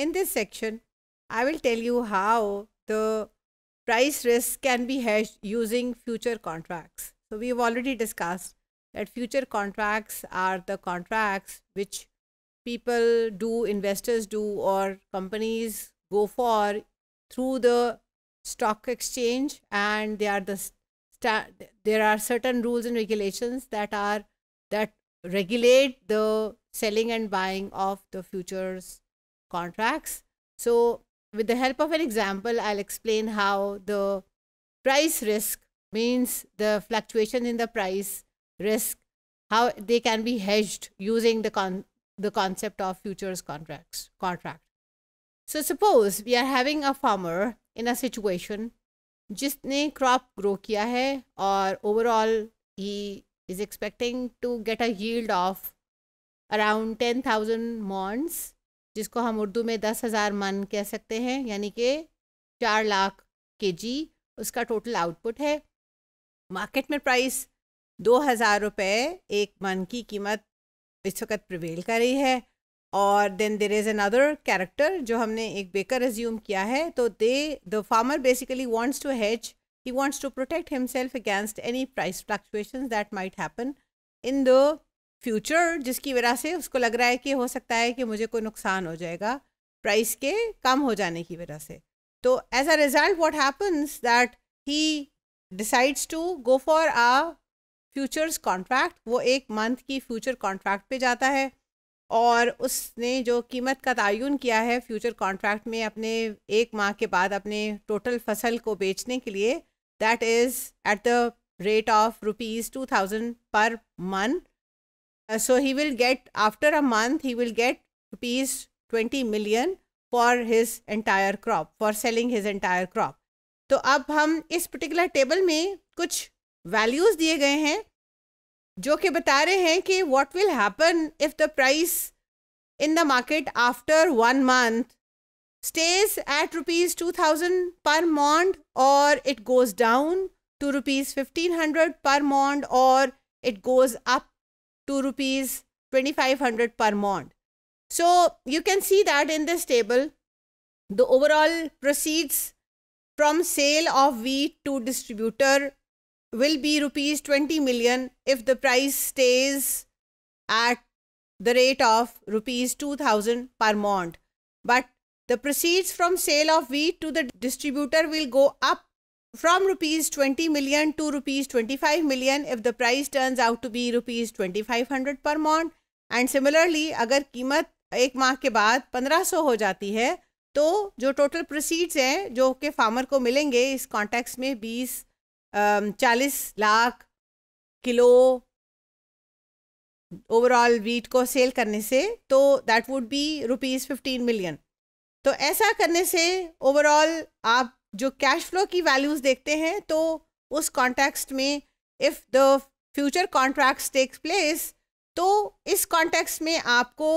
In this section, I will tell you how the price risk can be hedged using future contracts. So we've already discussed that future contracts are the contracts which people do, investors do, or companies go for through the stock exchange and they are the there are certain rules and regulations that are that regulate the selling and buying of the futures contracts. So with the help of an example, I'll explain how the price risk means the fluctuation in the price risk, how they can be hedged using the, con the concept of futures contracts contract. So suppose we are having a farmer in a situation जिसने crop grow किया है और overall he is expecting to get a yield of around ten thousand maunds जिसको हम उर्दू में दस हज़ार मन कह सकते हैं यानी कि चार लाख के जी उसका टोटल आउटपुट है मार्केट में प्राइस दो हज़ार रुपये एक मन की कीमत इस वक्त प्रिवेल कर रही है और then there is another character जो हमने एक बेकर एज्यूम किया है तो they the farmer basically wants to hedge he wants to protect himself against any price fluctuation that might happen in the future जिसकी वजह से उसको लग रहा है कि हो सकता है कि मुझे कोई नुकसान हो जाएगा प्राइस के कम हो जाने की वजह से तो as a result what happens that he decides to go for a futures contract वो एक मंथ की फ्यूचर कॉन्ट्रैक्ट पे जाता है और उसने जो कीमत का तयन किया है फ्यूचर कॉन्ट्रैक्ट में अपने एक माह के बाद अपने टोटल फसल को बेचने के लिए that is at the rate of rupees two thousand per month Uh, so he will get, after a month, he will get rupees 20 million for his entire crop, for selling his entire crop. So अब हम इस particular table में कुछ values दिए गए हैं जो कि बता रहे हैं कि what will happen if the price in the market stays at rupees 2000 per month or it goes down to rupees 1500 per month or it goes up Two rupees 2500 per month. So you can see that in this table, the overall proceeds from sale of wheat to distributor will be rupees 20 million if the price stays at the rate of rupees 2000 per month. But the proceeds from sale of wheat to the distributor will go up from rupees 20 million to rupees 25 million if the price turns out to be rupees 2500 per mont and similarly अगर कीमत एक माह के बाद 1500 हो जाती है तो जो टोटल प्रोसीड्स हैं जो कि फार्मर को मिलेंगे इस कॉन्टेक्स्ट में 20 चालीस लाख किलो ओवरऑल वीट को सेल करने से तो that would be rupees fifteen million तो ऐसा करने से ओवरऑल आप जो कैश फ्लो की वैल्यूज़ देखते हैं तो उस कॉन्टेक्स्ट में if the future contracts takes place तो इस कॉन्टेक्स्ट में आपको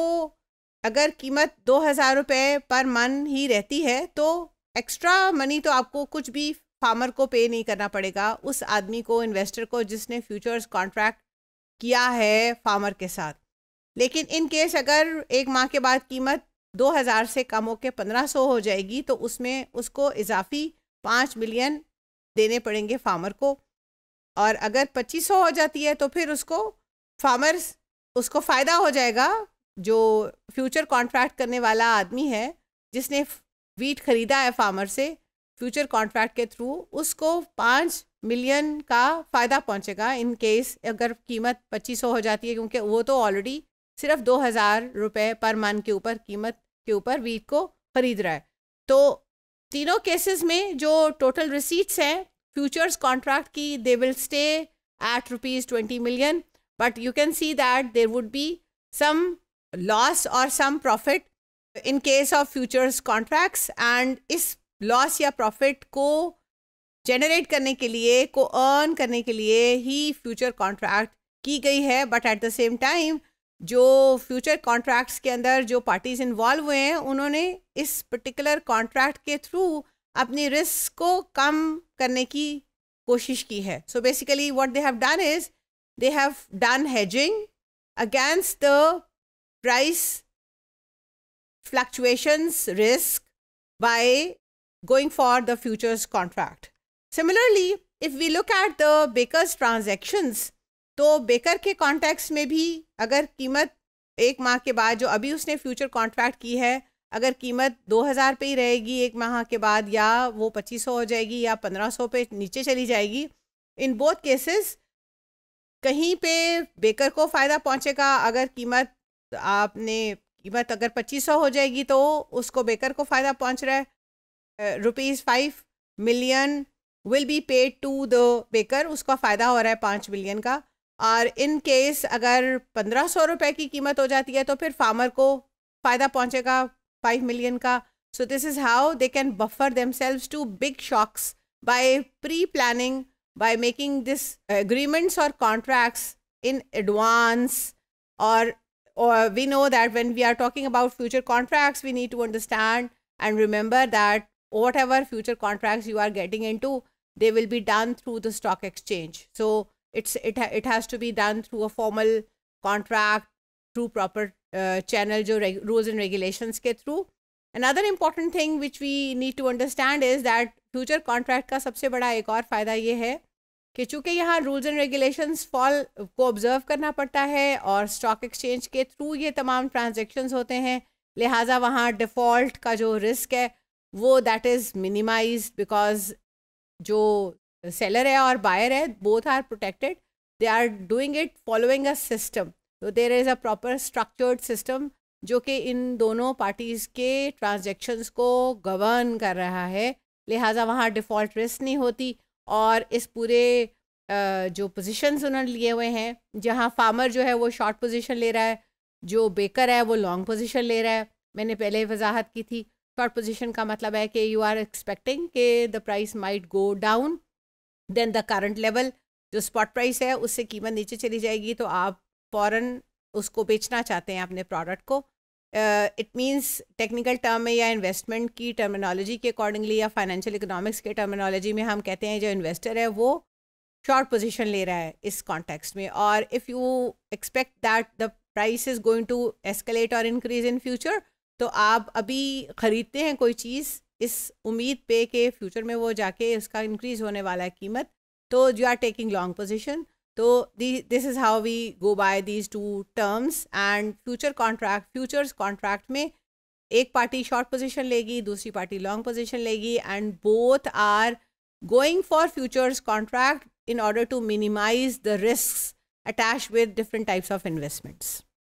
अगर कीमत दो हज़ार रुपये पर मन ही रहती है तो एक्स्ट्रा मनी तो आपको कुछ भी फार्मर को पे नहीं करना पड़ेगा उस आदमी को इन्वेस्टर को जिसने फ्यूचर्स कॉन्ट्रैक्ट किया है फार्मर के साथ लेकिन इन केस अगर एक माह के बाद कीमत दो हज़ार से कम होकर पंद्रह सौ हो जाएगी तो उसमें उसको इजाफी पाँच मिलियन देने पड़ेंगे फार्मर को और अगर पच्चीस सौ हो जाती है तो फिर उसको फार्मर उसको फ़ायदा हो जाएगा जो फ्यूचर कॉन्ट्रैक्ट करने वाला आदमी है जिसने वीट ख़रीदा है फार्मर से फ्यूचर कॉन्ट्रैक्ट के थ्रू उसको पाँच मिलियन का फ़ायदा पहुंचेगा इन केस अगर कीमत पच्चीस सौ हो जाती है क्योंकि वो तो ऑलरेडी सिर्फ दो हज़ार रुपये पर मन के ऊपर कीमत के ऊपर वीट को खरीद रहा है तो तीनों केसेस में जो टोटल रिसीट्स हैं फ्यूचर्स कॉन्ट्रैक्ट की they will stay at rupees twenty million but you can see that there would be some loss और some profit in case of futures contracts and इस लॉस या profit को generate करने के लिए को अर्न करने के लिए ही फ्यूचर कॉन्ट्रैक्ट की गई है but at the same time जो फ्यूचर कॉन्ट्रैक्ट्स के अंदर जो पार्टीज इन्वॉल्व हुए हैं उन्होंने इस पर्टिकुलर कॉन्ट्रैक्ट के थ्रू अपनी रिस्क को कम करने की कोशिश की है so basically what they have done is they have done hedging against the price fluctuations risk by going for the futures contract similarly if we look at the bakers transactions तो baker के contacts में भी अगर कीमत एक माह के बाद जो अभी उसने फ्यूचर कॉन्ट्रैक्ट की है अगर कीमत 2000 पे ही रहेगी एक माह के बाद या वो 2500 हो जाएगी या 1500 पे नीचे चली जाएगी इन बोथ केसेस कहीं पे बेकर को फ़ायदा पहुंचेगा अगर कीमत आपने कीमत अगर 2500 हो जाएगी तो उसको बेकर को फ़ायदा पहुंच रहा है rupees five million will be paid to the baker उसका फ़ायदा हो रहा है पाँच मिलियन का और इन केस अगर पंद्रह सौ रुपए की कीमत हो जाती है तो फिर फार्मर को फ़ायदा पहुंचेगा फाइव मिलियन का so this is how they can buffer themselves to big shocks by pre planning by making this agreements और कॉन्ट्रैक्ट्स इन एडवांस और we know that when we are talking about future contracts we need to understand and remember that whatever future contract you are getting in they will be done through the stock exchange so it's it it has to be done through a formal contract through proper uh, channel jo rules and regulations ke through another important thing which we need to understand is that future contract ka sabse bada ek aur fayda ye hai कि चूँकि यहाँ rules and regulations फॉल को observe करना पड़ता है और stock exchange के थ्रू ये तमाम ट्रांजेक्शन्स होते हैं लिहाजा वहाँ डिफ़ॉल्ट का जो रिस्क है वो दैट इज़ मिनिमाइज बिकॉज जो सेलर है और बायर है both are protected they are doing it following a system तो there is a proper structured system जो कि इन दोनों पार्टीज़ के ट्रांजेक्शन्स को गवर्न कर रहा है लिहाजा वहाँ डिफ़ॉल्ट रिस्क नहीं होती और इस पूरे जो पोजीशंस उन्होंने लिए हुए हैं जहाँ फार्मर जो है वो शॉर्ट पोजीशन ले रहा है जो बेकर है वो लॉन्ग पोजीशन ले रहा है मैंने पहले वजाहत की थी शॉर्ट पोजीशन का मतलब है कि यू आर एक्सपेक्टिंग के the price might go down then the current level जो स्पॉट प्राइस है उससे कीमत नीचे चली जाएगी तो आप फ़ौरन उसको बेचना चाहते हैं अपने प्रोडक्ट को इट मीन्स टेक्निकल टर्म में या इन्वेस्टमेंट की टर्मिनोलॉजी के अकॉर्डिंगली या फाइनेंशियल इकोनॉमिक्स के टर्मिनोलॉजी में हम कहते हैं जो इन्वेस्टर है वो शॉर्ट पोजीशन ले रहा है इस कॉन्टेक्स्ट में और if you expect that the price is going to escalate और इंक्रीज इन फ्यूचर तो आप अभी ख़रीदते हैं कोई चीज़ इस उम्मीद पे कि फ्यूचर में वो जाके इसका इंक्रीज होने वाला है कीमत तो you are taking long position तो this is how we go by these two terms and future contract futures contract में एक पार्टी शॉर्ट पोजिशन लेगी दूसरी पार्टी लॉन्ग पोजिशन लेगी and both are going for futures contract in order to minimise the risk attach with different types of investments